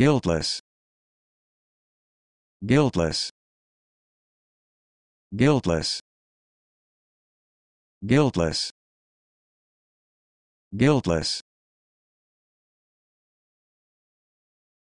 guiltless guiltless guiltless guiltless guiltless